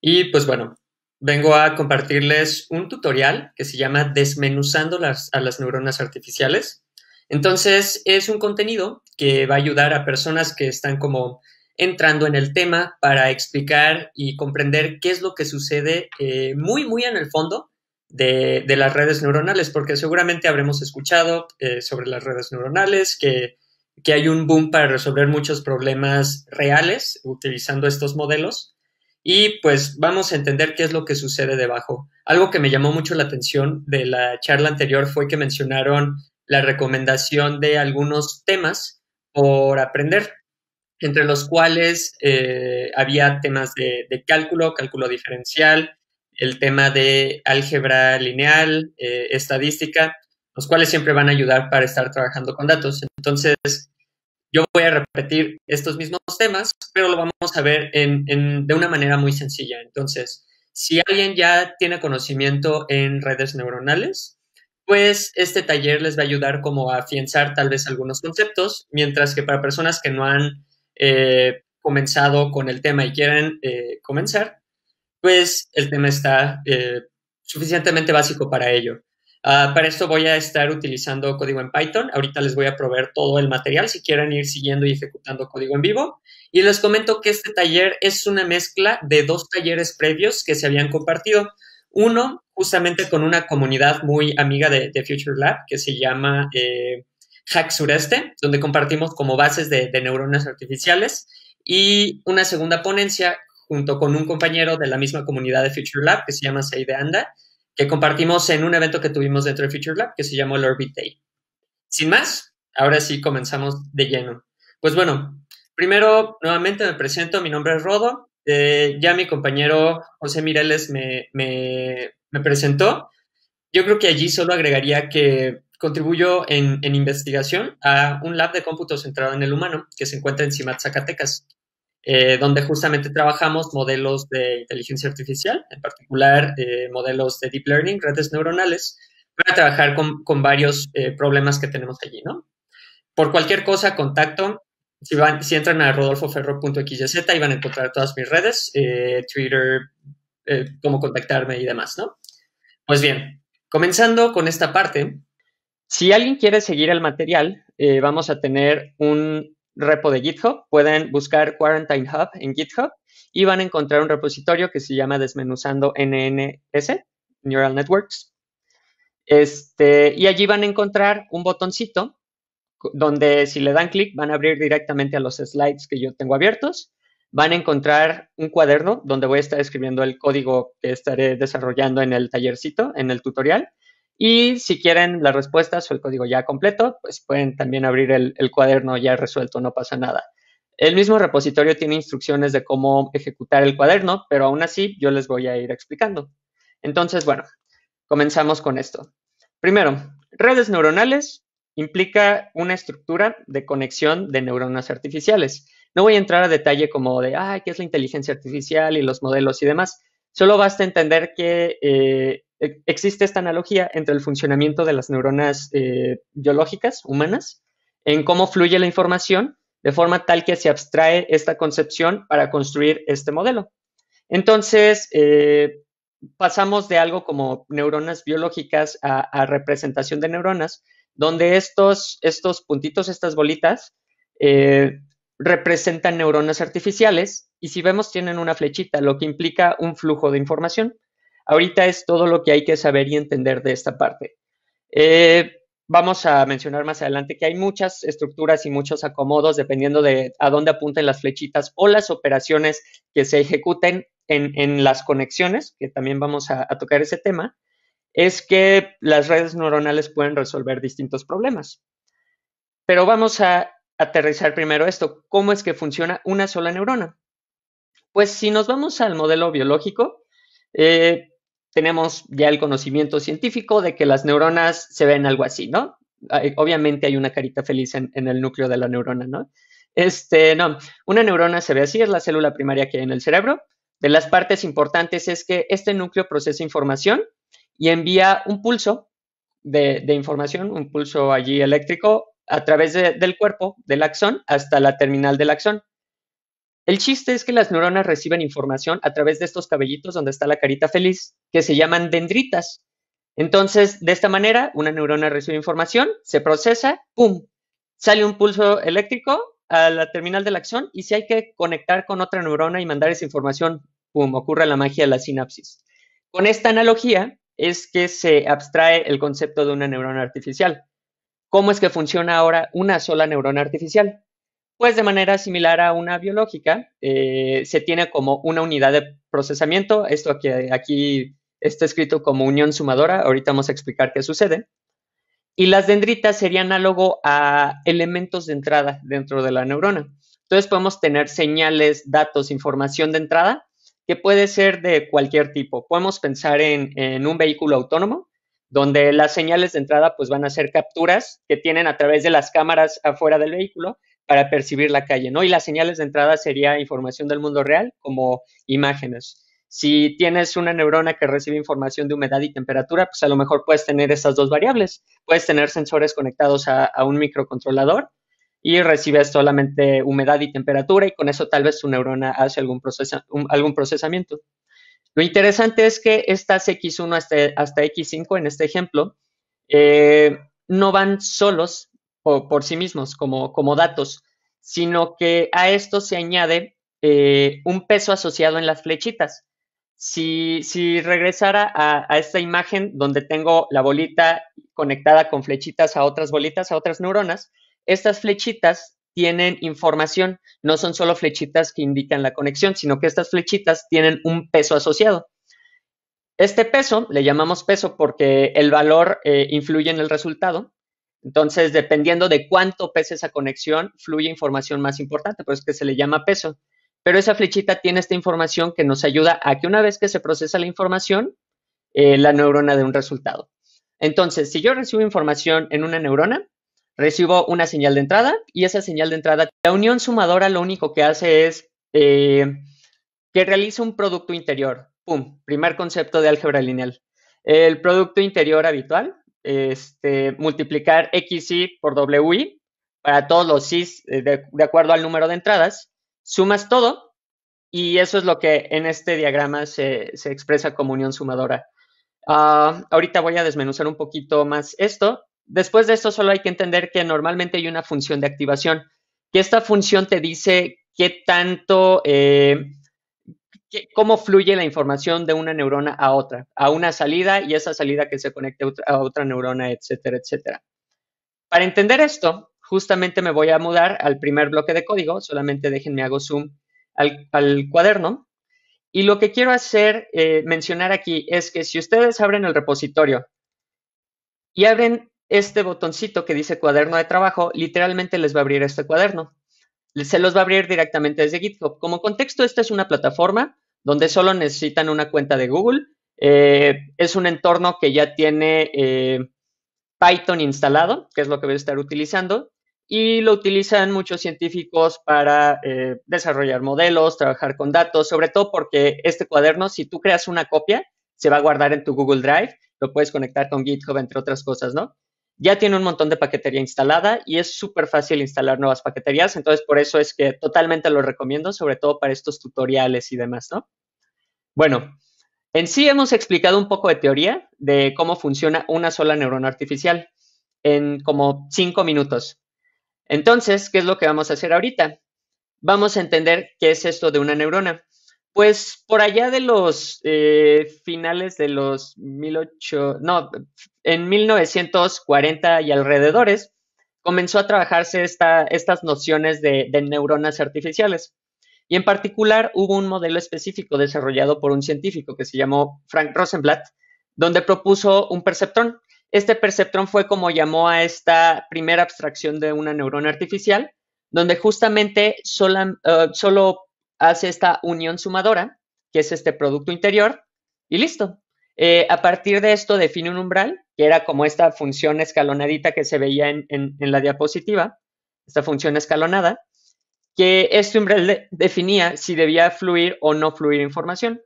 Y pues bueno, vengo a compartirles un tutorial que se llama Desmenuzando las, a las neuronas artificiales. Entonces, es un contenido que va a ayudar a personas que están como entrando en el tema para explicar y comprender qué es lo que sucede eh, muy, muy en el fondo de, las redes neuronales, porque seguramente habremos escuchado eh, sobre las redes neuronales, que, que hay un boom para resolver muchos problemas reales utilizando estos modelos y pues vamos a entender qué es lo que sucede debajo. Algo que me llamó mucho la atención de la charla anterior fue que mencionaron la recomendación de algunos temas por aprender, entre los cuales eh, había temas de, cálculo, cálculo diferencial, el tema de álgebra lineal, eh, estadística, los cuales siempre van a ayudar para estar trabajando con datos. Entonces, yo voy a repetir estos mismos temas, pero lo vamos a ver de una manera muy sencilla. Entonces, si alguien ya tiene conocimiento en redes neuronales, pues este taller les va a ayudar como a afianzar tal vez algunos conceptos, mientras que para personas que no han eh, comenzado con el tema y quieren eh, comenzar, pues el tema está eh, suficientemente básico para ello. Ah, para esto voy a estar utilizando código en Python. Ahorita les voy a proveer todo el material si quieren ir siguiendo y ejecutando código en vivo. Y les comento que este taller es una mezcla de dos talleres previos que se habían compartido. Uno, justamente con una comunidad muy amiga de, Future Lab que se llama eh, Hack Sureste, donde compartimos como bases de, neuronas artificiales. Y una segunda ponencia junto con un compañero de la misma comunidad de Future Lab que se llama Saide Anda, que compartimos en un evento que tuvimos dentro de Future Lab que se llamó el Orbit Day. Sin más, ahora sí comenzamos de lleno. Pues bueno, primero nuevamente me presento, mi nombre es Rodo, eh, ya mi compañero José Mireles me, me, presentó. Yo creo que allí solo agregaría que contribuyo en, en investigación a un lab de cómputo centrado en el humano que se encuentra en CIMAT Zacatecas. Eh, donde justamente trabajamos modelos de inteligencia artificial, en particular eh, modelos de deep learning, redes neuronales, para trabajar con, con varios eh, problemas que tenemos allí, ¿no? Por cualquier cosa, contacto. Si, van, si entran a rodolfoferro.xyz, ahí van a encontrar todas mis redes, Twitter, cómo contactarme y demás, ¿no? Pues bien, comenzando con esta parte, si alguien quiere seguir el material, vamos a tener un repo de GitHub, pueden buscar Quarantine Hub en GitHub y van a encontrar un repositorio que se llama Desmenuzando NNS, Neural Networks. Este, y allí van a encontrar un botoncito donde si le dan clic van a abrir directamente a los slides que yo tengo abiertos. Van a encontrar un cuaderno donde voy a estar escribiendo el código que estaré desarrollando en el tallercito, en el tutorial. Y si quieren las respuestas o el código ya completo, pues pueden también abrir el, cuaderno ya resuelto, no pasa nada. El mismo repositorio tiene instrucciones de cómo ejecutar el cuaderno, pero aún así yo les voy a ir explicando. Entonces, bueno, comenzamos con esto. Primero, redes neuronales implica una estructura de conexión de neuronas artificiales. No voy a entrar a detalle como de, ay, ¿qué es la inteligencia artificial y los modelos y demás? Solo basta entender que eh, e-, existe esta analogía entre el funcionamiento de las neuronas eh, biológicas humanas en cómo fluye la información de forma tal que se abstrae esta concepción para construir este modelo. Entonces, eh, pasamos de algo como neuronas biológicas a, representación de neuronas, donde estos, estos puntitos, estas bolitas, eh, representan neuronas artificiales y si vemos tienen una flechita, lo que implica un flujo de información. Ahorita es todo lo que hay que saber y entender de esta parte. Eh, vamos a mencionar más adelante que hay muchas estructuras y muchos acomodos dependiendo de a dónde apunten las flechitas o las operaciones que se ejecuten en, las conexiones, que también vamos a, tocar ese tema, es que las redes neuronales pueden resolver distintos problemas. Pero vamos a aterrizar primero esto. ¿Cómo es que funciona una sola neurona? Pues si nos vamos al modelo biológico, eh, tenemos ya el conocimiento científico de que las neuronas se ven algo así, ¿no? obviamente hay una carita feliz en, el núcleo de la neurona, ¿no? Este, no, una neurona se ve así, es la célula primaria que hay en el cerebro. De las partes importantes es que este núcleo procesa información y envía un pulso de, información, un pulso allí eléctrico, a través del cuerpo, del axón, hasta la terminal del axón. El chiste es que las neuronas reciben información a través de estos cabellitos donde está la carita feliz, que se llaman dendritas. Entonces, de esta manera, una neurona recibe información, se procesa, ¡pum! Sale un pulso eléctrico a la terminal de la acción y si hay que conectar con otra neurona y mandar esa información, ¡pum! Ocurre la magia de la sinapsis. Con esta analogía es que se abstrae el concepto de una neurona artificial. ¿Cómo es que funciona ahora una sola neurona artificial? Pues de manera similar a una biológica, eh, se tiene como una unidad de procesamiento. Esto aquí, aquí está escrito como unión sumadora. Ahorita vamos a explicar qué sucede. Y las dendritas serían análogo a elementos de entrada dentro de la neurona. Entonces podemos tener señales, datos, información de entrada que puede ser de cualquier tipo. Podemos pensar en, en un vehículo autónomo, donde las señales de entrada pues van a ser capturas que tienen a través de las cámaras afuera del vehículo para percibir la calle, ¿no? Y las señales de entrada sería información del mundo real como imágenes. Si tienes una neurona que recibe información de humedad y temperatura, pues a lo mejor puedes tener esas dos variables. Puedes tener sensores conectados a, un microcontrolador y recibes solamente humedad y temperatura y con eso tal vez tu neurona hace algún, algún procesamiento. Lo interesante es que estas X1 hasta, X5 en este ejemplo eh, no van solos, por, sí mismos como, como datos, sino que a esto se añade eh, un peso asociado en las flechitas. Si, regresara a, esta imagen donde tengo la bolita conectada con flechitas a otras bolitas, a otras neuronas, estas flechitas tienen información, no son solo flechitas que indican la conexión, sino que estas flechitas tienen un peso asociado. Este peso le llamamos peso porque el valor eh, influye en el resultado entonces, dependiendo de cuánto pese esa conexión, fluye información más importante, por eso es que se le llama peso. Pero esa flechita tiene esta información que nos ayuda a que una vez que se procesa la información, eh, la neurona dé un resultado. Entonces, si yo recibo información en una neurona, recibo una señal de entrada y esa señal de entrada, la unión sumadora lo único que hace es eh, que realice un producto interior. ¡Pum! Primer concepto de álgebra lineal. El producto interior habitual este, multiplicar XY por WI para todos los SIS, eh, de, acuerdo al número de entradas, sumas todo y eso es lo que en este diagrama se, expresa como unión sumadora. Ah, ahorita voy a desmenuzar un poquito más esto. Después de esto solo hay que entender que normalmente hay una función de activación, que esta función te dice qué tanto... Eh, cómo fluye la información de una neurona a otra, a una salida y esa salida que se conecte a otra neurona, etcétera, etcétera. Para entender esto, justamente me voy a mudar al primer bloque de código, solamente déjenme hago zoom al, cuaderno. Y lo que quiero hacer, eh, mencionar aquí, es que si ustedes abren el repositorio y abren este botoncito que dice cuaderno de trabajo, literalmente les va a abrir este cuaderno se los va a abrir directamente desde GitHub. Como contexto, esta es una plataforma donde solo necesitan una cuenta de Google. Eh, es un entorno que ya tiene eh, Python instalado, que es lo que voy a estar utilizando, y lo utilizan muchos científicos para eh, desarrollar modelos, trabajar con datos, sobre todo porque este cuaderno, si tú creas una copia, se va a guardar en tu Google Drive, lo puedes conectar con GitHub, entre otras cosas, ¿no? ya tiene un montón de paquetería instalada y es súper fácil instalar nuevas paqueterías. Entonces, por eso es que totalmente lo recomiendo, sobre todo para estos tutoriales y demás, ¿no? Bueno, en sí hemos explicado un poco de teoría de cómo funciona una sola neurona artificial en como cinco minutos. Entonces, ¿qué es lo que vamos a hacer ahorita? Vamos a entender qué es esto de una neurona. Pues por allá de los eh, finales de los ocho, no, en 1940 y alrededores, comenzó a trabajarse estas nociones de, neuronas artificiales. Y en particular hubo un modelo específico desarrollado por un científico que se llamó Frank Rosenblatt, donde propuso un perceptrón. Este perceptrón fue como llamó a esta primera abstracción de una neurona artificial, donde justamente eh, solo hace esta unión sumadora, que es este producto interior, y listo. Eh, a partir de esto define un umbral, que era como esta función escalonadita que se veía en, la diapositiva, esta función escalonada, que este umbral definía si debía fluir o no fluir información.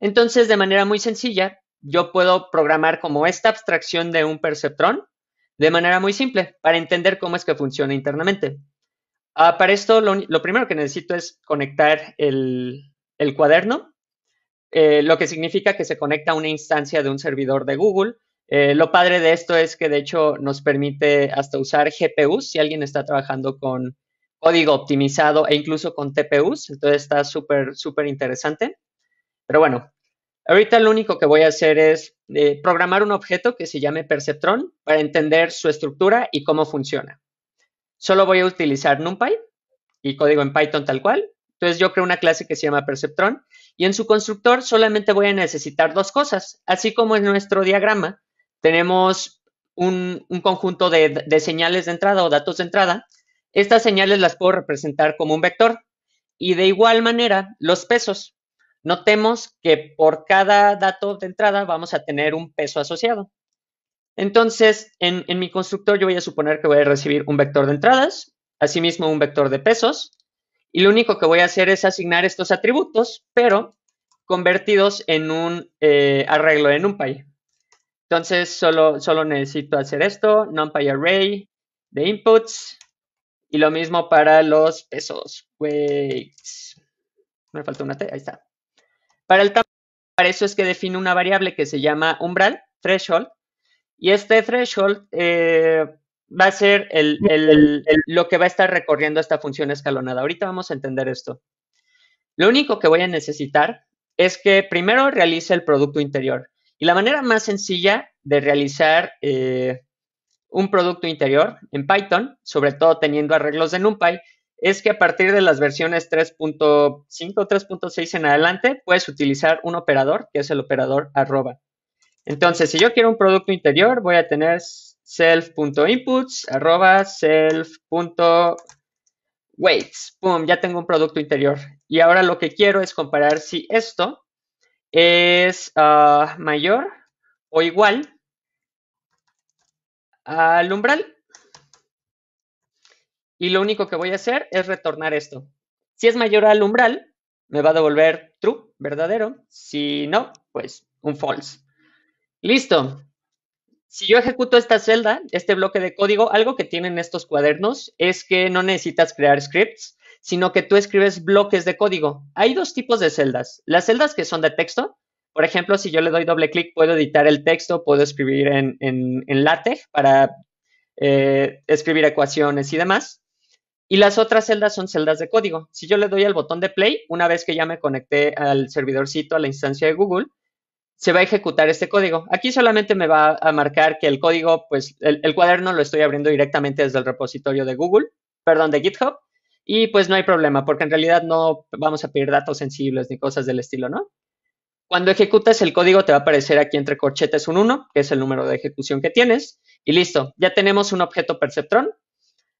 Entonces, de manera muy sencilla, yo puedo programar como esta abstracción de un perceptrón de manera muy simple para entender cómo es que funciona internamente. Ah, para esto, lo, primero que necesito es conectar el, cuaderno, eh, lo que significa que se conecta a una instancia de un servidor de Google. Eh, lo padre de esto es que, de hecho, nos permite hasta usar GPUs si alguien está trabajando con código optimizado e incluso con TPUs. Entonces, está súper, súper interesante. Pero bueno, ahorita lo único que voy a hacer es eh, programar un objeto que se llame Perceptron para entender su estructura y cómo funciona solo voy a utilizar NumPy y código en Python tal cual. Entonces yo creo una clase que se llama Perceptron y en su constructor solamente voy a necesitar dos cosas. Así como en nuestro diagrama tenemos un, conjunto de señales de entrada o datos de entrada, estas señales las puedo representar como un vector. Y de igual manera, los pesos. Notemos que por cada dato de entrada vamos a tener un peso asociado. Entonces, en, mi constructor yo voy a suponer que voy a recibir un vector de entradas, asimismo un vector de pesos, y lo único que voy a hacer es asignar estos atributos, pero convertidos en un eh, arreglo de NumPy. Entonces, solo, necesito hacer esto, NumPy array de inputs, y lo mismo para los pesos. Me falta una T, ahí está. Para el para eso es que defino una variable que se llama umbral, threshold, y este threshold eh, va a ser lo que va a estar recorriendo esta función escalonada. Ahorita vamos a entender esto. Lo único que voy a necesitar es que primero realice el producto interior. Y la manera más sencilla de realizar eh, un producto interior en Python, sobre todo teniendo arreglos de NumPy, es que a partir de las versiones 3.5, 3.6 en adelante, puedes utilizar un operador, que es el operador arroba. Entonces, si yo quiero un producto interior, voy a tener self.inputs arroba self.weights. Pum, ya tengo un producto interior. Y ahora lo que quiero es comparar si esto es ah, mayor o igual al umbral. Y lo único que voy a hacer es retornar esto. Si es mayor al umbral, me va a devolver true, verdadero. Si no, pues un false. Listo. Si yo ejecuto esta celda, este bloque de código, algo que tienen estos cuadernos es que no necesitas crear scripts, sino que tú escribes bloques de código. Hay dos tipos de celdas. Las celdas que son de texto, por ejemplo, si yo le doy doble clic, puedo editar el texto, puedo escribir en, LaTeX para eh, escribir ecuaciones y demás. Y las otras celdas son celdas de código. Si yo le doy al botón de play, una vez que ya me conecté al servidorcito, a la instancia de Google, se va a ejecutar este código. Aquí solamente me va a marcar que el código, pues el, cuaderno lo estoy abriendo directamente desde el repositorio de Google, perdón, de GitHub, y pues no hay problema, porque en realidad no vamos a pedir datos sensibles ni cosas del estilo, ¿no? Cuando ejecutas el código te va a aparecer aquí entre corchetes un 1, que es el número de ejecución que tienes, y listo, ya tenemos un objeto perceptrón.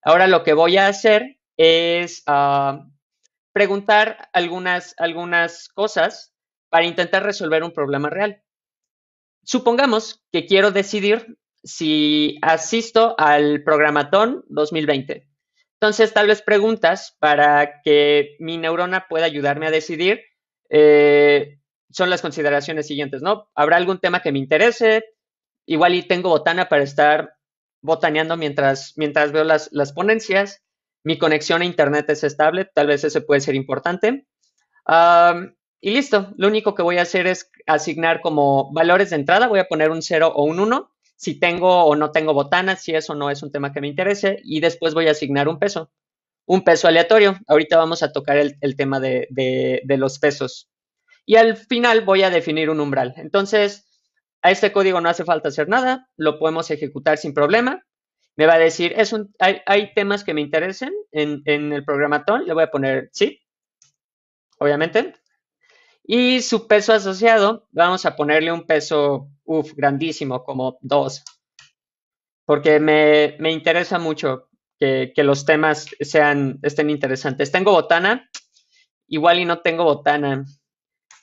Ahora lo que voy a hacer es ah, preguntar algunas, algunas cosas para intentar resolver un problema real. Supongamos que quiero decidir si asisto al programatón 2020. Entonces, tal vez preguntas para que mi neurona pueda ayudarme a decidir eh, son las consideraciones siguientes, ¿no? ¿Habrá algún tema que me interese? Igual y tengo botana para estar botaneando mientras, mientras veo las, ponencias. Mi conexión a Internet es estable, tal vez ese puede ser importante. Y listo, lo único que voy a hacer es asignar como valores de entrada, voy a poner un 0 o un 1, si tengo o no tengo botanas, si eso no es un tema que me interese, y después voy a asignar un peso, un peso aleatorio. Ahorita vamos a tocar el, tema de, los pesos. Y al final voy a definir un umbral. Entonces, a este código no hace falta hacer nada, lo podemos ejecutar sin problema. Me va a decir, hay, temas que me interesen en, en el programatón, le voy a poner sí, obviamente. Y su peso asociado, vamos a ponerle un peso, uff, grandísimo, como 2, porque me, interesa mucho que, los temas sean, estén interesantes. Tengo botana, igual y no tengo botana.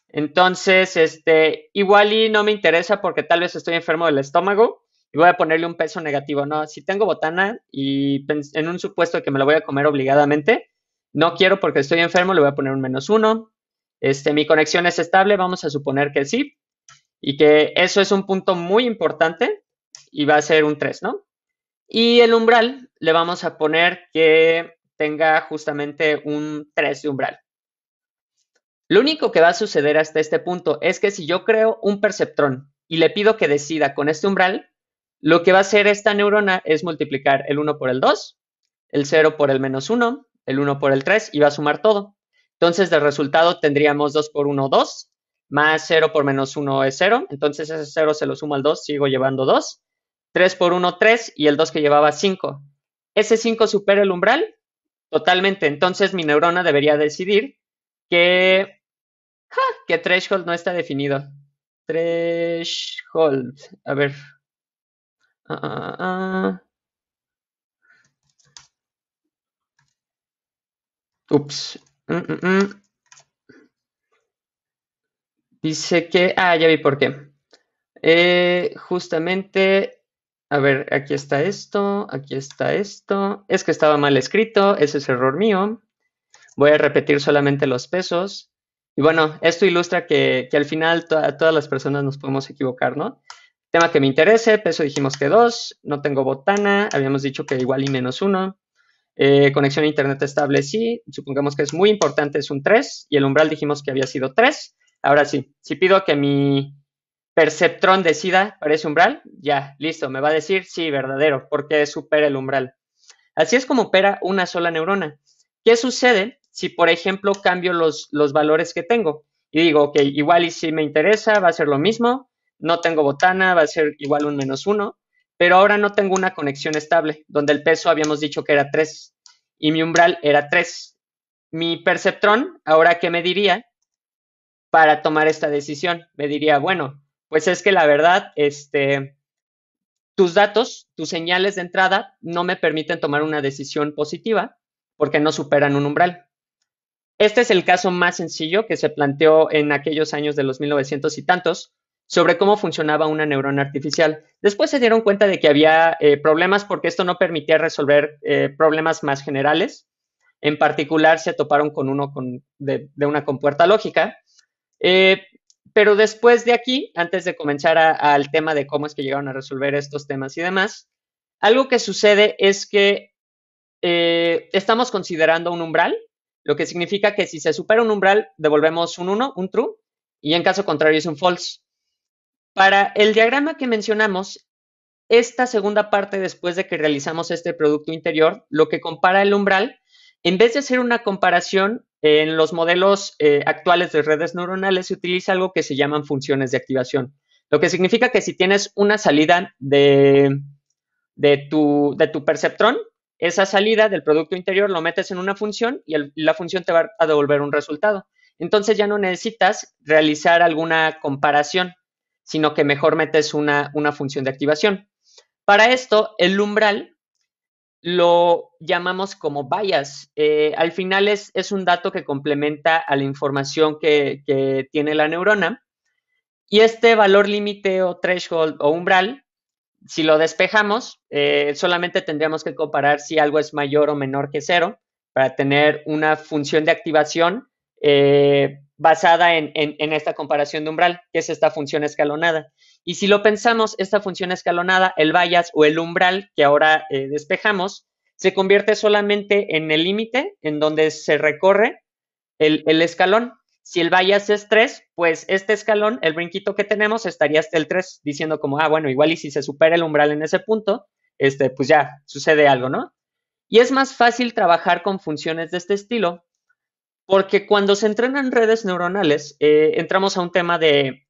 Entonces, este, igual y no me interesa porque tal vez estoy enfermo del estómago y voy a ponerle un peso negativo. No, si tengo botana y en un supuesto que me lo voy a comer obligadamente, no quiero porque estoy enfermo, le voy a poner un menos uno. Este, mi conexión es estable, vamos a suponer que sí, y que eso es un punto muy importante y va a ser un 3, ¿no? Y el umbral le vamos a poner que tenga justamente un 3 de umbral. Lo único que va a suceder hasta este punto es que si yo creo un perceptrón y le pido que decida con este umbral, lo que va a hacer esta neurona es multiplicar el 1 por el 2, el 0 por el menos 1, el 1 por el 3 y va a sumar todo. Entonces, del resultado tendríamos 2 por 1, 2, más 0 por menos 1 es 0. Entonces, ese 0 se lo sumo al 2, sigo llevando 2. 3 por 1, 3, y el 2 que llevaba 5. ¿Ese 5 supera el umbral? Totalmente. Entonces, mi neurona debería decidir que, que threshold no está definido. Threshold. A ver. Ah, ah, ah, Ups, Mm, mm, mm. Dice que, ah, ya vi por qué. Eh, justamente, a ver, aquí está esto, aquí está esto. Es que estaba mal escrito, ese es error mío. Voy a repetir solamente los pesos. Y bueno, esto ilustra que, al final a todas las personas nos podemos equivocar, ¿no? Tema que me interese, peso dijimos que 2, no tengo botana, habíamos dicho que igual y menos 1. Eh, conexión a Internet estable, sí. Supongamos que es muy importante, es un 3. Y el umbral dijimos que había sido 3. Ahora sí, si pido que mi perceptrón decida para ese umbral, ya, listo, me va a decir sí, verdadero, porque supera el umbral. Así es como opera una sola neurona. ¿Qué sucede si, por ejemplo, cambio los, los valores que tengo? Y digo, ok, igual y si me interesa, va a ser lo mismo. No tengo botana, va a ser igual un menos uno pero ahora no tengo una conexión estable, donde el peso habíamos dicho que era 3 y mi umbral era 3. Mi perceptrón, ahora qué me diría para tomar esta decisión? Me diría, bueno, pues es que la verdad, este, tus datos, tus señales de entrada no me permiten tomar una decisión positiva porque no superan un umbral. Este es el caso más sencillo que se planteó en aquellos años de los 1900 y tantos, sobre cómo funcionaba una neurona artificial. Después se dieron cuenta de que había eh, problemas porque esto no permitía resolver eh, problemas más generales. En particular, se toparon con uno de, una compuerta lógica. Eh, pero después de aquí, antes de comenzar al tema de cómo es que llegaron a resolver estos temas y demás, algo que sucede es que estamos considerando un umbral, lo que significa que si se supera un umbral, devolvemos un 1, un true, y en caso contrario es un false. Para el diagrama que mencionamos, esta segunda parte después de que realizamos este producto interior, lo que compara el umbral, en vez de hacer una comparación en los modelos eh, actuales de redes neuronales, se utiliza algo que se llaman funciones de activación. Lo que significa que si tienes una salida de, de, tu, de tu perceptrón, esa salida del producto interior lo metes en una función y la función te va a devolver un resultado. Entonces ya no necesitas realizar alguna comparación sino que mejor metes una, función de activación. Para esto, el umbral lo llamamos como bias. Eh, al final es, es, un dato que complementa a la información que, tiene la neurona. Y este valor límite o threshold o umbral, si lo despejamos, eh, solamente tendríamos que comparar si algo es mayor o menor que cero para tener una función de activación eh, basada en, esta comparación de umbral, que es esta función escalonada. Y si lo pensamos, esta función escalonada, el bias o el umbral que ahora eh, despejamos, se convierte solamente en el límite en donde se recorre el, escalón. Si el bias es 3, pues este escalón, el brinquito que tenemos, estaría hasta el 3, diciendo como, ah, bueno, igual y si se supera el umbral en ese punto, este, pues ya sucede algo, ¿no? Y es más fácil trabajar con funciones de este estilo porque cuando se entrenan redes neuronales, eh, entramos a un tema de,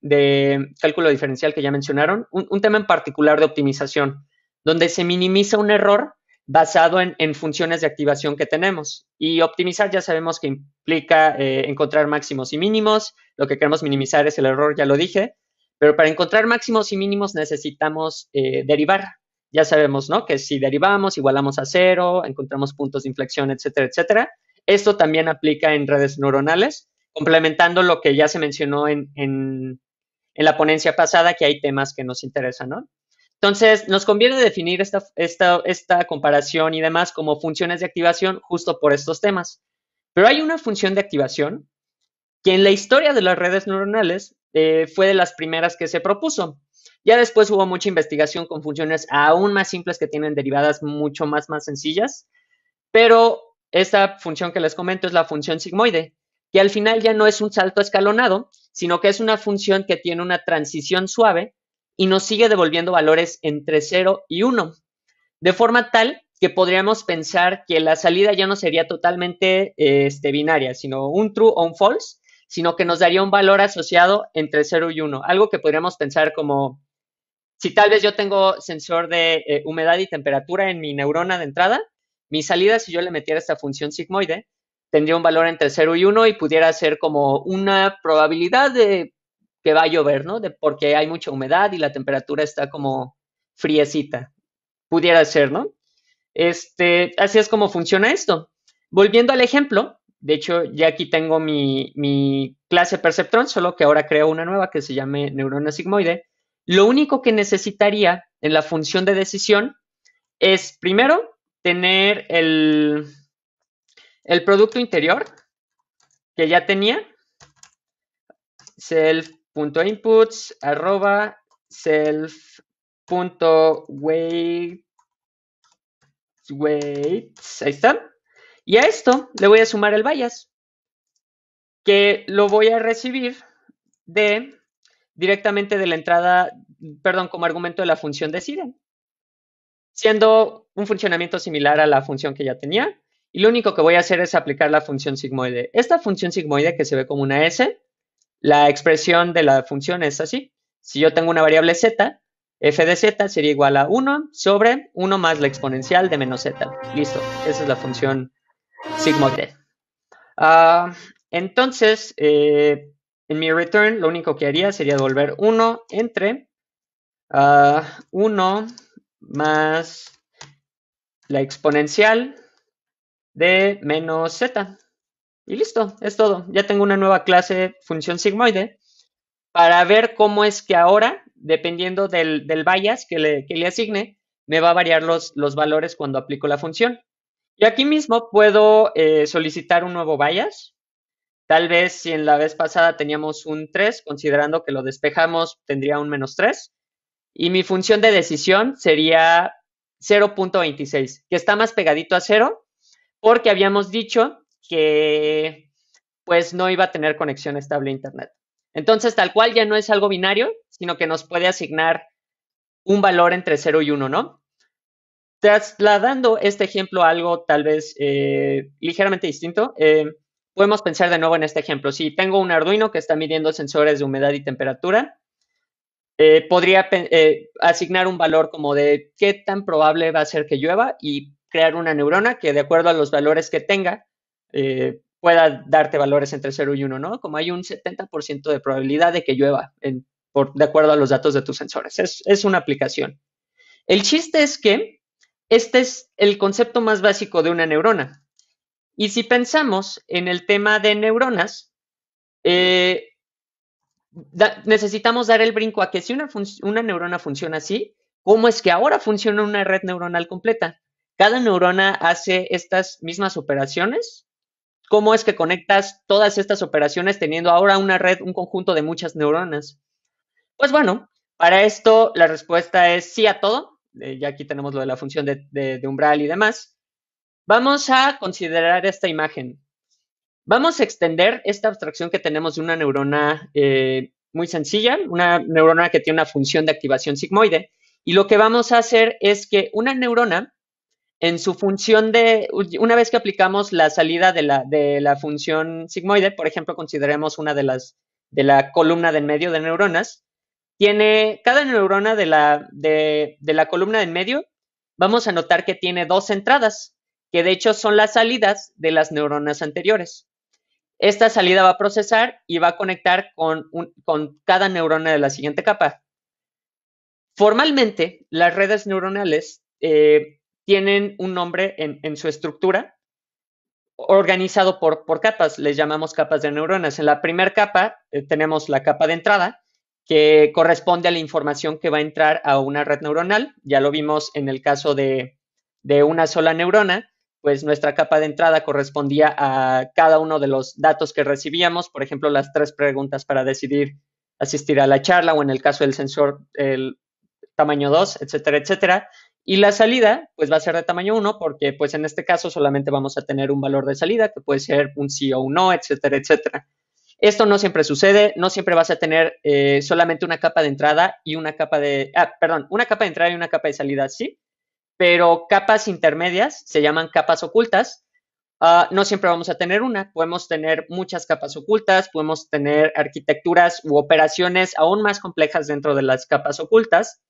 cálculo diferencial que ya mencionaron, un, tema en particular de optimización, donde se minimiza un error basado en, funciones de activación que tenemos. Y optimizar ya sabemos que implica eh, encontrar máximos y mínimos, lo que queremos minimizar es el error, ya lo dije, pero para encontrar máximos y mínimos necesitamos eh, derivar. Ya sabemos, Que si derivamos, igualamos a cero, encontramos puntos de inflexión, etcétera, etcétera. Esto también aplica en redes neuronales, complementando lo que ya se mencionó en, la ponencia pasada, que hay temas que nos interesan, Entonces, nos conviene definir esta, esta comparación y demás como funciones de activación justo por estos temas. Pero hay una función de activación que en la historia de las redes neuronales eh, fue de las primeras que se propuso. Ya después hubo mucha investigación con funciones aún más simples que tienen derivadas mucho más, más sencillas, pero esta función que les comento es la función sigmoide, que al final ya no es un salto escalonado, sino que es una función que tiene una transición suave y nos sigue devolviendo valores entre 0 y 1, de forma tal que podríamos pensar que la salida ya no sería totalmente este, binaria, sino un true o un false, sino que nos daría un valor asociado entre 0 y 1, algo que podríamos pensar como si tal vez yo tengo sensor de eh, humedad y temperatura en mi neurona de entrada, mi salida, si yo le metiera esta función sigmoide, tendría un valor entre 0 y 1 y pudiera ser como una probabilidad de que va a llover, ¿no? De, porque hay mucha humedad y la temperatura está como friecita. Pudiera ser, ¿no? Este, así es como funciona esto. Volviendo al ejemplo, de hecho, ya aquí tengo mi, mi clase perceptrón, solo que ahora creo una nueva que se llame neurona sigmoide. Lo único que necesitaría en la función de decisión es, primero, tener el, producto interior que ya tenía, self.inputs, arroba, self.weights, ahí está. Y a esto le voy a sumar el bias, que lo voy a recibir de directamente de la entrada, perdón, como argumento de la función de deciden siendo un funcionamiento similar a la función que ya tenía. Y lo único que voy a hacer es aplicar la función sigmoide. Esta función sigmoide que se ve como una S, la expresión de la función es así. Si yo tengo una variable z, f de z sería igual a 1 sobre 1 más la exponencial de menos z. Listo, esa es la función sigmoide. Ah, entonces, eh, en mi return, lo único que haría sería devolver 1 entre 1 ah, más la exponencial de menos z. Y listo, es todo. Ya tengo una nueva clase función sigmoide para ver cómo es que ahora, dependiendo del, del bias que le, asigne, me va a variar los, los, valores cuando aplico la función. Y aquí mismo puedo eh, solicitar un nuevo bias. Tal vez si en la vez pasada teníamos un 3, considerando que lo despejamos, tendría un menos 3. Y mi función de decisión sería 0.26, que está más pegadito a 0, porque habíamos dicho que pues no iba a tener conexión estable a Internet. Entonces, tal cual ya no es algo binario, sino que nos puede asignar un valor entre 0 y 1, ¿no? Trasladando este ejemplo a algo tal vez eh, ligeramente distinto, eh, podemos pensar de nuevo en este ejemplo. Si tengo un Arduino que está midiendo sensores de humedad y temperatura, eh, podría eh, asignar un valor como de qué tan probable va a ser que llueva y crear una neurona que de acuerdo a los valores que tenga eh, pueda darte valores entre 0 y 1, ¿no? Como hay un 70% de probabilidad de que llueva por, de acuerdo a los datos de tus sensores. Es, una aplicación. El chiste es que este es el concepto más básico de una neurona. Y si pensamos en el tema de neuronas, necesitamos dar el brinco a que si una, neurona funciona así, ¿cómo es que ahora funciona una red neuronal completa? Cada neurona hace estas mismas operaciones. ¿Cómo es que conectas todas estas operaciones teniendo ahora una red, un conjunto de muchas neuronas? Pues bueno, para esto la respuesta es sí a todo. Eh, ya aquí tenemos lo de la función de umbral y demás. Vamos a considerar esta imagen. Vamos a extender esta abstracción que tenemos de una neurona eh, muy sencilla, una neurona que tiene una función de activación sigmoide. Y lo que vamos a hacer es que una neurona, en su función de, una vez que aplicamos la salida de la, función sigmoide, por ejemplo, consideremos una de las, de la columna del medio de neuronas, tiene, cada neurona de la, de, de la columna del medio, vamos a notar que tiene dos entradas, que de hecho son las salidas de las neuronas anteriores. Esta salida va a procesar y va a conectar con, con cada neurona de la siguiente capa. Formalmente, las redes neuronales eh, tienen un nombre en, su estructura, organizado por, capas, les llamamos capas de neuronas. En la primera capa eh, tenemos la capa de entrada, que corresponde a la información que va a entrar a una red neuronal. Ya lo vimos en el caso de una sola neurona pues nuestra capa de entrada correspondía a cada uno de los datos que recibíamos, por ejemplo, las tres preguntas para decidir asistir a la charla o en el caso del sensor el tamaño 2, etcétera, etcétera. Y la salida, pues va a ser de tamaño 1 porque pues en este caso solamente vamos a tener un valor de salida que puede ser un sí o un no, etcétera, etcétera. Esto no siempre sucede, no siempre vas a tener eh, solamente una capa de entrada y una capa de, ah, perdón, una capa de entrada y una capa de salida, sí, pero capas intermedias se llaman capas ocultas. Ah, no siempre vamos a tener una, podemos tener muchas capas ocultas, podemos tener arquitecturas u operaciones aún más complejas dentro de las capas ocultas,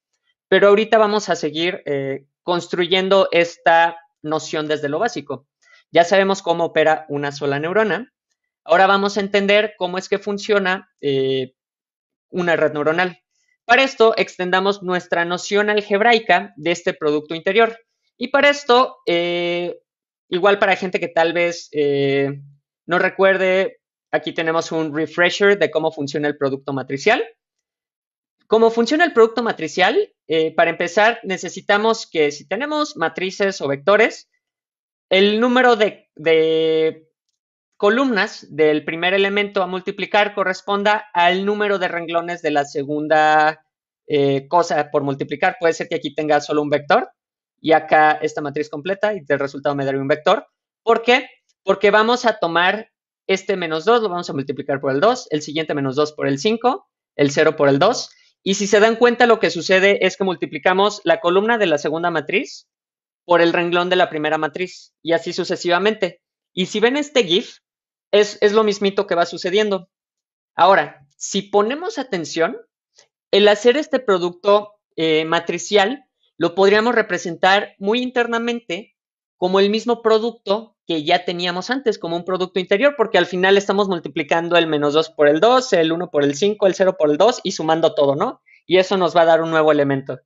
pero ahorita vamos a seguir eh, construyendo esta noción desde lo básico. Ya sabemos cómo opera una sola neurona, ahora vamos a entender cómo es que funciona eh, una red neuronal. Para esto, extendamos nuestra noción algebraica de este producto interior. Y para esto, eh, igual para gente que tal vez eh, no recuerde, aquí tenemos un refresher de cómo funciona el producto matricial. ¿Cómo funciona el producto matricial? Eh, para empezar, necesitamos que si tenemos matrices o vectores, el número de columnas del primer elemento a multiplicar corresponda al número de renglones de la segunda eh, cosa por multiplicar. Puede ser que aquí tenga solo un vector y acá esta matriz completa y del resultado me daría un vector. ¿Por qué? Porque vamos a tomar este menos 2, lo vamos a multiplicar por el 2, el siguiente menos 2 por el 5, el 0 por el 2. Y si se dan cuenta, lo que sucede es que multiplicamos la columna de la segunda matriz por el renglón de la primera matriz y así sucesivamente. Y si ven este GIF, es, lo mismito que va sucediendo. Ahora, si ponemos atención, el hacer este producto eh, matricial lo podríamos representar muy internamente como el mismo producto que ya teníamos antes, como un producto interior, porque al final estamos multiplicando el menos 2 por el 2, el 1 por el 5, el 0 por el 2 y sumando todo, ¿no? Y eso nos va a dar un nuevo elemento.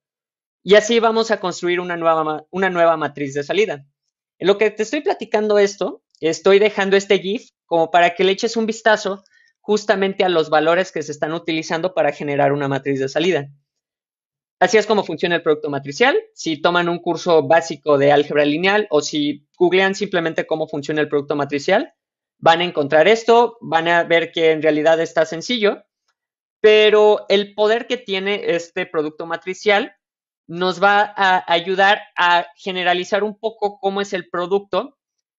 Y así vamos a construir una nueva, una nueva matriz de salida. En lo que te estoy platicando esto estoy dejando este GIF como para que le eches un vistazo justamente a los valores que se están utilizando para generar una matriz de salida. Así es como funciona el producto matricial. Si toman un curso básico de álgebra lineal o si googlean simplemente cómo funciona el producto matricial, van a encontrar esto, van a ver que en realidad está sencillo, pero el poder que tiene este producto matricial nos va a ayudar a generalizar un poco cómo es el producto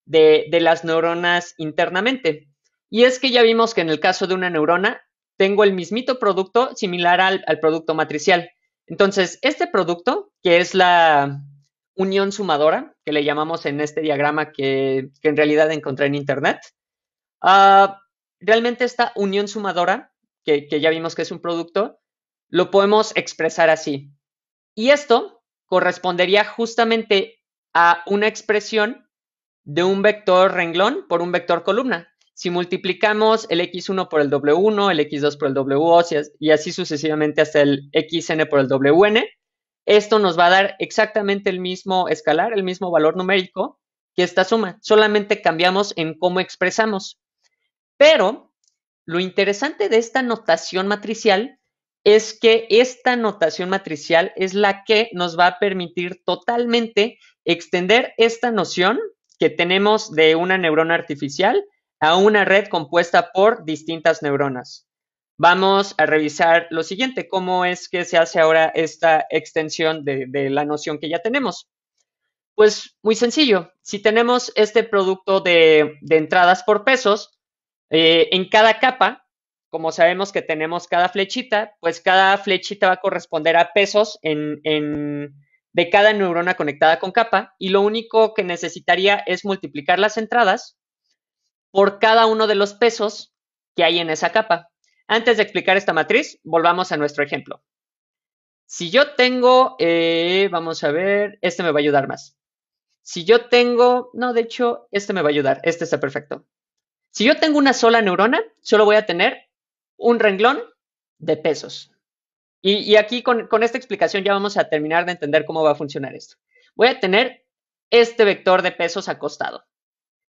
de, las neuronas internamente. Y es que ya vimos que en el caso de una neurona tengo el mismito producto similar al, producto matricial. Entonces, este producto, que es la unión sumadora, que le llamamos en este diagrama que, en realidad encontré en Internet, ah, realmente esta unión sumadora, que, que ya vimos que es un producto, lo podemos expresar así. Y esto correspondería justamente a una expresión de un vector renglón por un vector columna. Si multiplicamos el x1 por el w1, el x2 por el w2 y así sucesivamente hasta el xn por el wn, esto nos va a dar exactamente el mismo escalar, el mismo valor numérico que esta suma. Solamente cambiamos en cómo expresamos. Pero lo interesante de esta notación matricial es que esta notación matricial es la que nos va a permitir totalmente extender esta noción que tenemos de una neurona artificial a una red compuesta por distintas neuronas. Vamos a revisar lo siguiente, cómo es que se hace ahora esta extensión de, la noción que ya tenemos. Pues muy sencillo, si tenemos este producto de, entradas por pesos, eh, en cada capa, como sabemos que tenemos cada flechita, pues cada flechita va a corresponder a pesos en de cada neurona conectada con capa y lo único que necesitaría es multiplicar las entradas por cada uno de los pesos que hay en esa capa. Antes de explicar esta matriz, volvamos a nuestro ejemplo. Si yo tengo, eh, vamos a ver, este me va a ayudar más. Si yo tengo, no, de hecho, este me va a ayudar, este está perfecto. Si yo tengo una sola neurona, solo voy a tener un renglón de pesos. Y, aquí con, esta explicación ya vamos a terminar de entender cómo va a funcionar esto. Voy a tener este vector de pesos acostado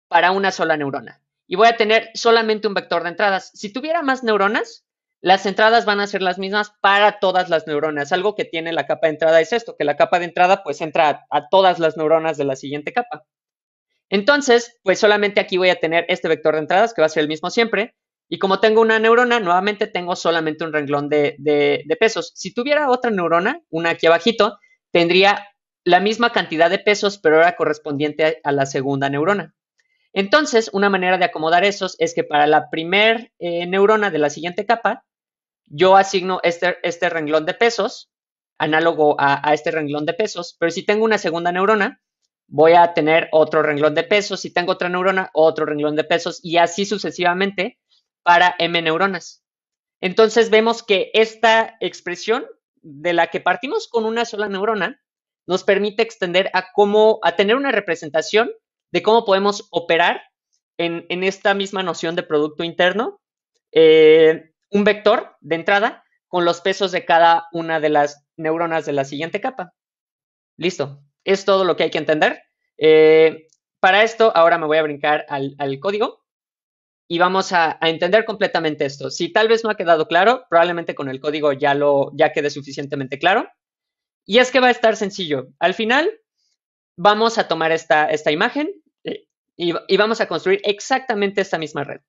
para una sola neurona. Y voy a tener solamente un vector de entradas. Si tuviera más neuronas, las entradas van a ser las mismas para todas las neuronas. Algo que tiene la capa de entrada es esto, que la capa de entrada pues entra a, a todas las neuronas de la siguiente capa. Entonces, pues solamente aquí voy a tener este vector de entradas que va a ser el mismo siempre. Y como tengo una neurona, nuevamente tengo solamente un renglón de, pesos. Si tuviera otra neurona, una aquí abajito, tendría la misma cantidad de pesos, pero era correspondiente a, la segunda neurona. Entonces, una manera de acomodar esos es que para la primer eh, neurona de la siguiente capa, yo asigno este, este renglón de pesos, análogo a, a este renglón de pesos, pero si tengo una segunda neurona, voy a tener otro renglón de pesos, si tengo otra neurona, otro renglón de pesos, y así sucesivamente para M neuronas. Entonces vemos que esta expresión de la que partimos con una sola neurona nos permite extender a cómo, a tener una representación de cómo podemos operar en, esta misma noción de producto interno, eh, un vector de entrada con los pesos de cada una de las neuronas de la siguiente capa. Listo, es todo lo que hay que entender. Eh, para esto, ahora me voy a brincar al código y vamos a, entender completamente esto. Si tal vez no ha quedado claro, probablemente con el código ya lo ya quede suficientemente claro. Y es que va a estar sencillo. Al final vamos a tomar esta, esta imagen eh, y, vamos a construir exactamente esta misma red.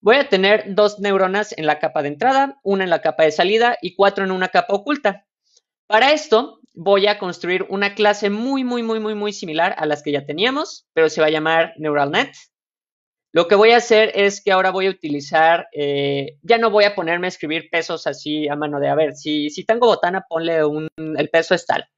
Voy a tener dos neuronas en la capa de entrada, una en la capa de salida y cuatro en una capa oculta. Para esto voy a construir una clase muy, muy, muy, muy, muy similar a las que ya teníamos, pero se va a llamar NeuralNet lo que voy a hacer es que ahora voy a utilizar, eh, ya no voy a ponerme a escribir pesos así a mano de, a ver, si, si tengo botana, ponle un, el peso es tal.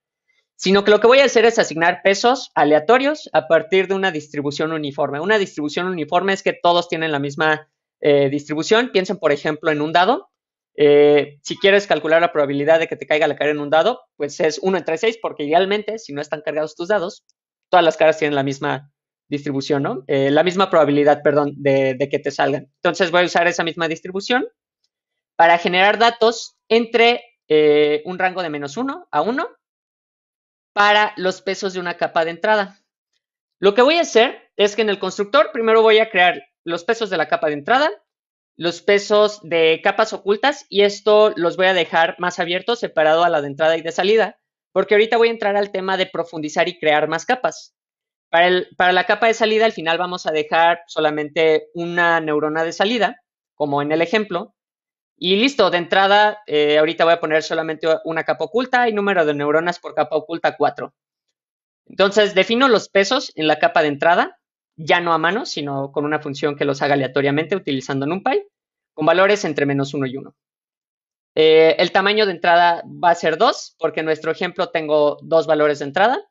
Sino que lo que voy a hacer es asignar pesos aleatorios a partir de una distribución uniforme. Una distribución uniforme es que todos tienen la misma eh, distribución. Piensen, por ejemplo, en un dado. Eh, si quieres calcular la probabilidad de que te caiga la cara en un dado, pues es 1 entre 6, porque idealmente, si no están cargados tus dados, todas las caras tienen la misma distribución, ¿no? Eh, la misma probabilidad, perdón, de, que te salgan. Entonces voy a usar esa misma distribución para generar datos entre eh, un rango de menos 1 a 1 para los pesos de una capa de entrada. Lo que voy a hacer es que en el constructor primero voy a crear los pesos de la capa de entrada, los pesos de capas ocultas y esto los voy a dejar más abiertos, separado a la de entrada y de salida, porque ahorita voy a entrar al tema de profundizar y crear más capas. Para, la capa de salida, al final vamos a dejar solamente una neurona de salida, como en el ejemplo. Y listo, de entrada, eh, ahorita voy a poner solamente una capa oculta y número de neuronas por capa oculta 4. Entonces, defino los pesos en la capa de entrada, ya no a mano, sino con una función que los haga aleatoriamente utilizando NumPy, con valores entre menos 1 y 1. Eh, el tamaño de entrada va a ser 2, porque en nuestro ejemplo tengo dos valores de entrada.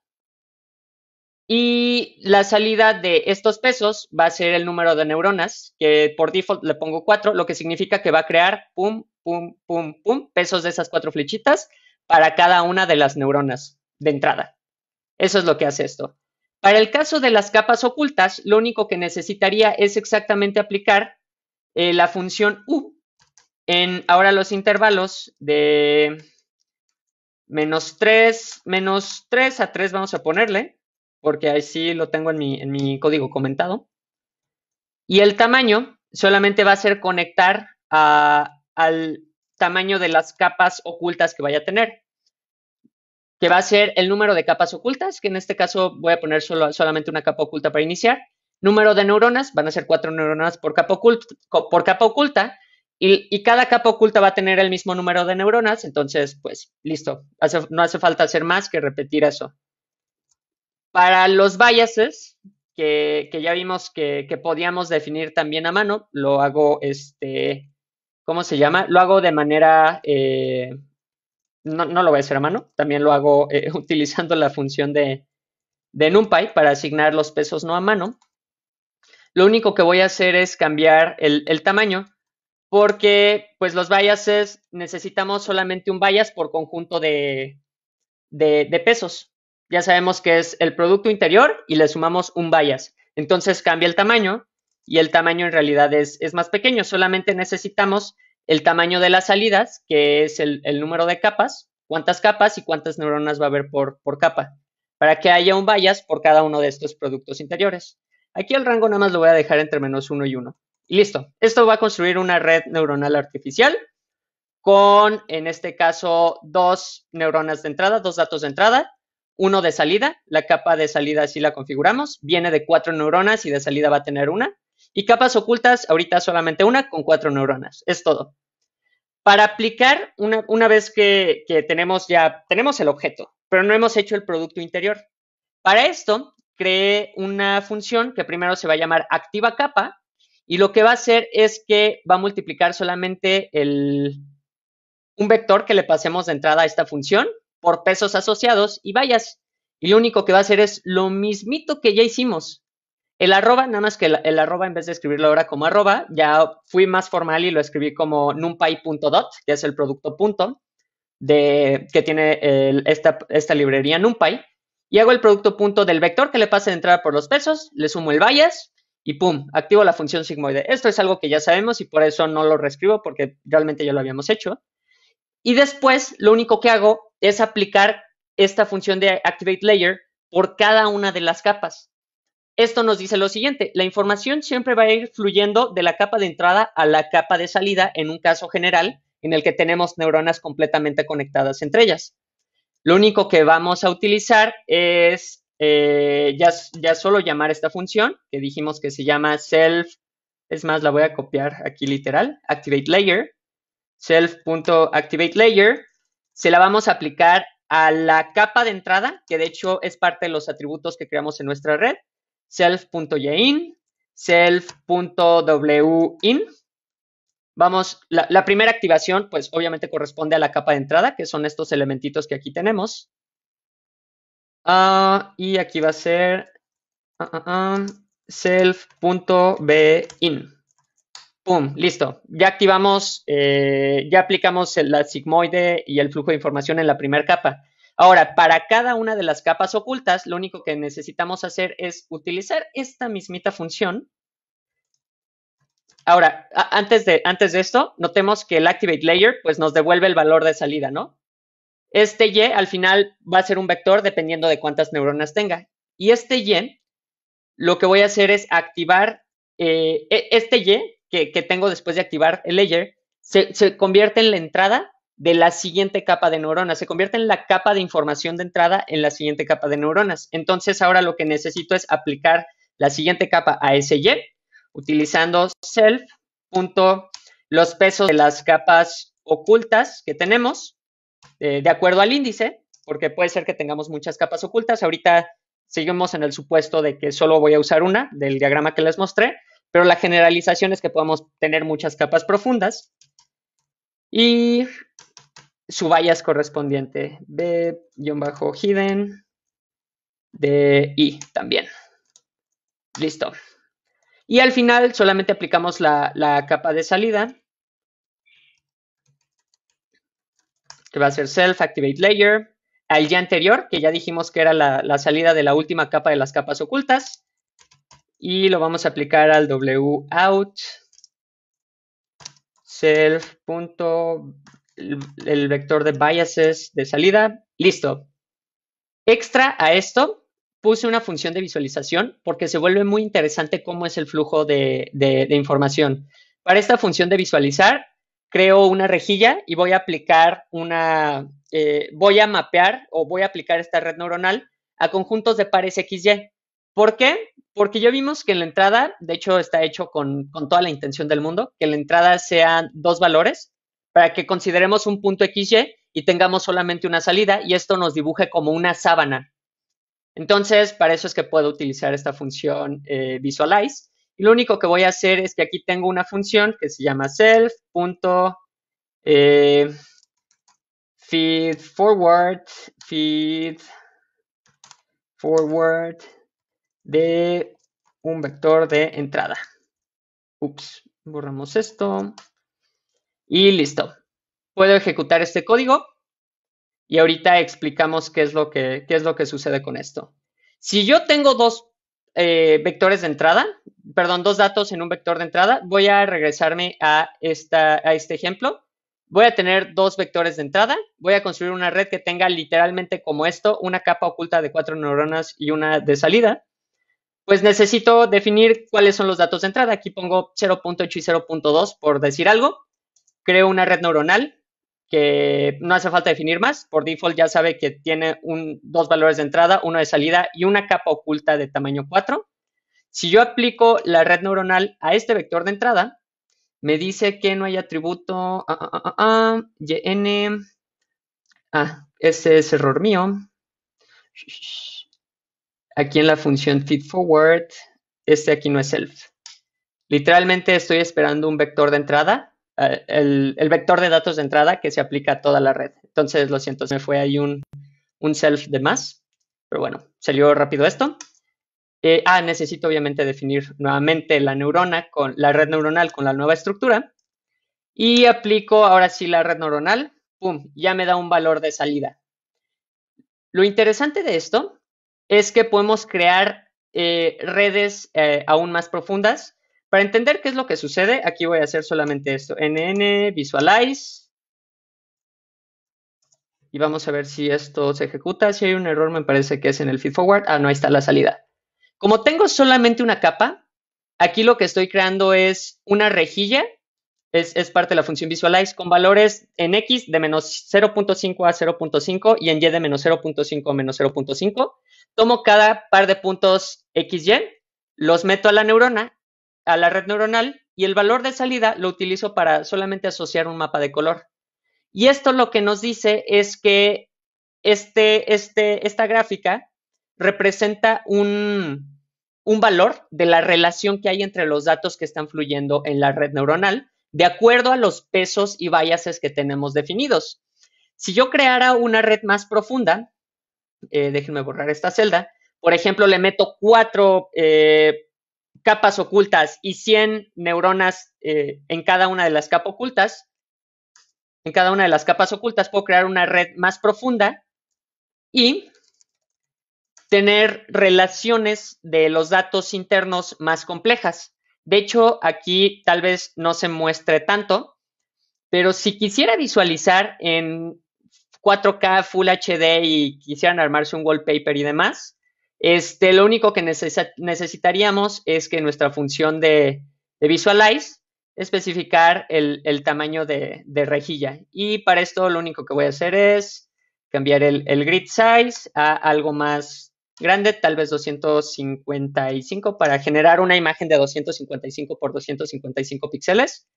Y la salida de estos pesos va a ser el número de neuronas, que por default le pongo 4, lo que significa que va a crear, pum, pum, pum, pum, pesos de esas cuatro flechitas para cada una de las neuronas de entrada. Eso es lo que hace esto. Para el caso de las capas ocultas, lo único que necesitaría es exactamente aplicar eh, la función U en ahora los intervalos de menos 3, menos 3 a 3 vamos a ponerle, porque ahí sí lo tengo en mi, código comentado. Y el tamaño solamente va a ser conectar al tamaño de las capas ocultas que vaya a tener, que va a ser el número de capas ocultas, que en este caso voy a poner solamente una capa oculta para iniciar, número de neuronas, van a ser cuatro neuronas por capa oculta, por capa oculta y, cada capa oculta va a tener el mismo número de neuronas, entonces, pues, listo, no hace falta hacer más que repetir eso. Para los biases, que, ya vimos que, podíamos definir también a mano, lo hago, este, ¿cómo se llama? Lo hago de manera, eh, no, lo voy a hacer a mano, también lo hago eh, utilizando la función de, NumPy para asignar los pesos no a mano. Lo único que voy a hacer es cambiar el, tamaño porque pues los biases necesitamos solamente un bias por conjunto de pesos ya sabemos que es el producto interior y le sumamos un bias. Entonces cambia el tamaño y el tamaño en realidad es, más pequeño. Solamente necesitamos el tamaño de las salidas, que es el, número de capas, cuántas capas y cuántas neuronas va a haber por, por capa, para que haya un bias por cada uno de estos productos interiores. Aquí el rango nada más lo voy a dejar entre menos 1 y 1. Y listo. Esto va a construir una red neuronal artificial con, en este caso, dos neuronas de entrada, dos datos de entrada uno de salida, la capa de salida así la configuramos, viene de cuatro neuronas y de salida va a tener una, y capas ocultas, ahorita solamente una con cuatro neuronas, es todo. Para aplicar, una, vez que, tenemos ya, tenemos el objeto, pero no hemos hecho el producto interior. Para esto, creé una función que primero se va a llamar activa capa, y lo que va a hacer es que va a multiplicar solamente el, un vector que le pasemos de entrada a esta función por pesos asociados y vayas. Y lo único que va a hacer es lo mismito que ya hicimos. El arroba, nada más que el, arroba, en vez de escribirlo ahora como arroba, ya fui más formal y lo escribí como numpy.dot, que es el producto punto de, que tiene esta, librería NumPy. Y hago el producto punto del vector que le pasa de entrada por los pesos, le sumo el bias y pum, activo la función sigmoide. Esto es algo que ya sabemos y por eso no lo reescribo porque realmente ya lo habíamos hecho. Y después lo único que hago es aplicar esta función de activate layer por cada una de las capas. Esto nos dice lo siguiente, la información siempre va a ir fluyendo de la capa de entrada a la capa de salida en un caso general en el que tenemos neuronas completamente conectadas entre ellas. Lo único que vamos a utilizar es eh, ya, solo llamar esta función que dijimos que se llama self, es más, la voy a copiar aquí literal, activate layer, self.activate layer se la vamos a aplicar a la capa de entrada, que de hecho es parte de los atributos que creamos en nuestra red, self.yin, self.win. Vamos, la, primera activación, pues obviamente corresponde a la capa de entrada, que son estos elementitos que aquí tenemos. Ah, y aquí va a ser self.bein. Ah, ah, self.bin. ¡Pum! Listo. Ya activamos, eh, ya aplicamos el, la sigmoide y el flujo de información en la primera capa. Ahora, para cada una de las capas ocultas, lo único que necesitamos hacer es utilizar esta mismita función. Ahora, antes de, antes de esto, notemos que el activate layer pues, nos devuelve el valor de salida, ¿no? Este y al final va a ser un vector dependiendo de cuántas neuronas tenga. Y este y, lo que voy a hacer es activar eh, e, este y que, tengo después de activar el layer se, convierte en la entrada de la siguiente capa de neuronas, se convierte en la capa de información de entrada en la siguiente capa de neuronas. Entonces ahora lo que necesito es aplicar la siguiente capa a ese Y utilizando self. los pesos de las capas ocultas que tenemos eh, de acuerdo al índice, porque puede ser que tengamos muchas capas ocultas. Ahorita seguimos en el supuesto de que solo voy a usar una del diagrama que les mostré, pero la generalización es que podemos tener muchas capas profundas y su bias correspondiente, b-hidden de i también. Listo. Y al final solamente aplicamos la, capa de salida, que va a ser self activate layer, al ya anterior, que ya dijimos que era la, la salida de la última capa de las capas ocultas, y lo vamos a aplicar al wout self. Punto, el, vector de biases de salida. Listo. Extra a esto, puse una función de visualización porque se vuelve muy interesante cómo es el flujo de, información. Para esta función de visualizar, creo una rejilla y voy a aplicar una, eh, voy a mapear o voy a aplicar esta red neuronal a conjuntos de pares XY. ¿Por qué? Porque ya vimos que en la entrada, de hecho está hecho con, toda la intención del mundo, que la entrada sea dos valores para que consideremos un punto XY y tengamos solamente una salida y esto nos dibuje como una sábana. Entonces, para eso es que puedo utilizar esta función eh, visualize. Y lo único que voy a hacer es que aquí tengo una función que se llama self. Eh, forward, feed forward de un vector de entrada. Ups, borramos esto. Y listo. Puedo ejecutar este código y ahorita explicamos qué es lo que, es lo que sucede con esto. Si yo tengo dos eh, vectores de entrada, perdón, dos datos en un vector de entrada, voy a regresarme a, esta, a este ejemplo. Voy a tener dos vectores de entrada, voy a construir una red que tenga literalmente como esto, una capa oculta de cuatro neuronas y una de salida pues necesito definir cuáles son los datos de entrada. Aquí pongo 0.8 y 0.2 por decir algo. Creo una red neuronal que no hace falta definir más. Por default ya sabe que tiene un, dos valores de entrada, uno de salida y una capa oculta de tamaño 4. Si yo aplico la red neuronal a este vector de entrada, me dice que no hay atributo ah, ah, ah, ah, ah yn. Ah, ese es error mío. Shh. Aquí en la función feedForward, este aquí no es self. Literalmente estoy esperando un vector de entrada, eh, el, vector de datos de entrada que se aplica a toda la red. Entonces, lo siento, se me fue ahí un, self de más. Pero bueno, salió rápido esto. Eh, ah, necesito obviamente definir nuevamente la neurona con la red neuronal con la nueva estructura. Y aplico ahora sí la red neuronal. ¡Pum! Ya me da un valor de salida. Lo interesante de esto es que podemos crear eh, redes eh, aún más profundas. Para entender qué es lo que sucede, aquí voy a hacer solamente esto. NN Visualize. Y vamos a ver si esto se ejecuta. Si hay un error, me parece que es en el feed Ah, no, ahí está la salida. Como tengo solamente una capa, aquí lo que estoy creando es una rejilla. Es, es parte de la función visualize con valores en x de menos 0.5 a 0.5 y en y de menos 0.5 a menos 0.5 tomo cada par de puntos XY, los meto a la neurona, a la red neuronal, y el valor de salida lo utilizo para solamente asociar un mapa de color. Y esto lo que nos dice es que este, este, esta gráfica representa un, un valor de la relación que hay entre los datos que están fluyendo en la red neuronal de acuerdo a los pesos y biases que tenemos definidos. Si yo creara una red más profunda, eh, déjenme borrar esta celda, por ejemplo, le meto cuatro eh, capas ocultas y 100 neuronas eh, en cada una de las capas ocultas, en cada una de las capas ocultas puedo crear una red más profunda y tener relaciones de los datos internos más complejas. De hecho, aquí tal vez no se muestre tanto, pero si quisiera visualizar en 4K, Full HD y quisieran armarse un wallpaper y demás, este, lo único que necesitaríamos es que nuestra función de, Visualize especificar el, tamaño de, rejilla. Y para esto lo único que voy a hacer es cambiar el, el grid size a algo más grande, tal vez 255 para generar una imagen de 255 por 255 píxeles.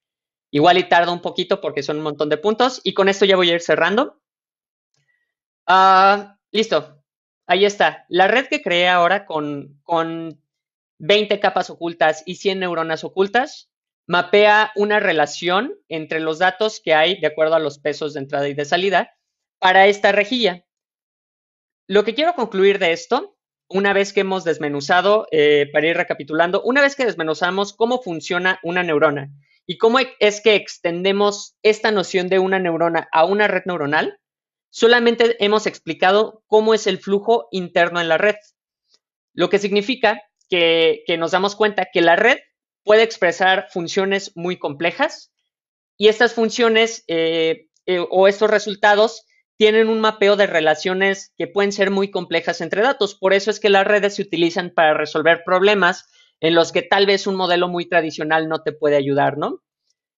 Igual y tarda un poquito porque son un montón de puntos. Y con esto ya voy a ir cerrando. Ah, listo, ahí está. La red que creé ahora con, con 20 capas ocultas y 100 neuronas ocultas mapea una relación entre los datos que hay de acuerdo a los pesos de entrada y de salida para esta rejilla. Lo que quiero concluir de esto, una vez que hemos desmenuzado, eh, para ir recapitulando, una vez que desmenuzamos cómo funciona una neurona y cómo es que extendemos esta noción de una neurona a una red neuronal, solamente hemos explicado cómo es el flujo interno en la red, lo que significa que, nos damos cuenta que la red puede expresar funciones muy complejas y estas funciones eh, eh, o estos resultados tienen un mapeo de relaciones que pueden ser muy complejas entre datos. Por eso es que las redes se utilizan para resolver problemas en los que tal vez un modelo muy tradicional no te puede ayudar, ¿no?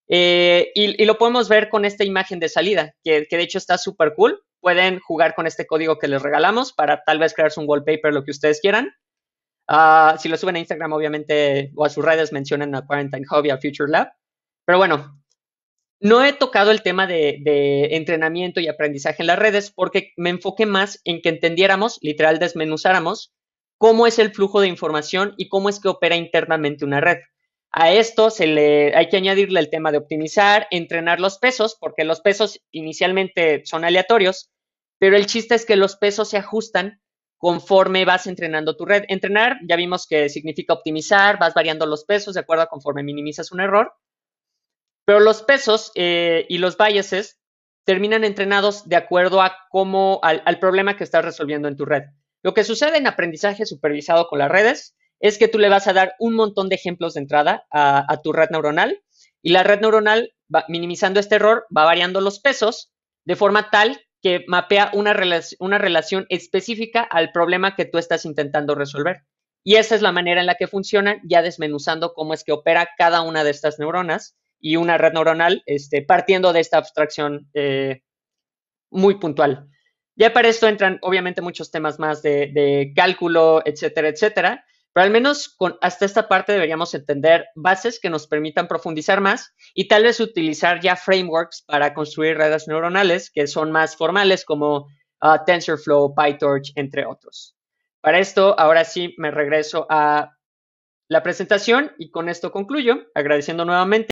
Eh, y, lo podemos ver con esta imagen de salida, que, de hecho está súper cool. Pueden jugar con este código que les regalamos para tal vez crearse un wallpaper, lo que ustedes quieran. Ah, si lo suben a Instagram, obviamente, o a sus redes, mencionen a Quarantine Hobby, a Future Lab. Pero bueno, no he tocado el tema de, de, entrenamiento y aprendizaje en las redes porque me enfoqué más en que entendiéramos, literal desmenuzáramos, cómo es el flujo de información y cómo es que opera internamente una red. A esto se le, hay que añadirle el tema de optimizar, entrenar los pesos, porque los pesos inicialmente son aleatorios, pero el chiste es que los pesos se ajustan conforme vas entrenando tu red. Entrenar, ya vimos que significa optimizar, vas variando los pesos de acuerdo a conforme minimizas un error, pero los pesos eh, y los biases terminan entrenados de acuerdo a cómo, al, al problema que estás resolviendo en tu red. Lo que sucede en aprendizaje supervisado con las redes es que tú le vas a dar un montón de ejemplos de entrada a, tu red neuronal y la red neuronal, minimizando este error, va variando los pesos de forma tal que mapea una, relación específica al problema que tú estás intentando resolver. Y esa es la manera en la que funcionan, ya desmenuzando cómo es que opera cada una de estas neuronas y una red neuronal, este, partiendo de esta abstracción eh, muy puntual. Ya para esto entran obviamente muchos temas más de, cálculo, etcétera, etcétera, pero al menos hasta esta parte deberíamos entender bases que nos permitan profundizar más y tal vez utilizar ya frameworks para construir redes neuronales que son más formales como ah, TensorFlow, PyTorch, entre otros. Para esto, ahora sí me regreso a la presentación y con esto concluyo, agradeciendo nuevamente.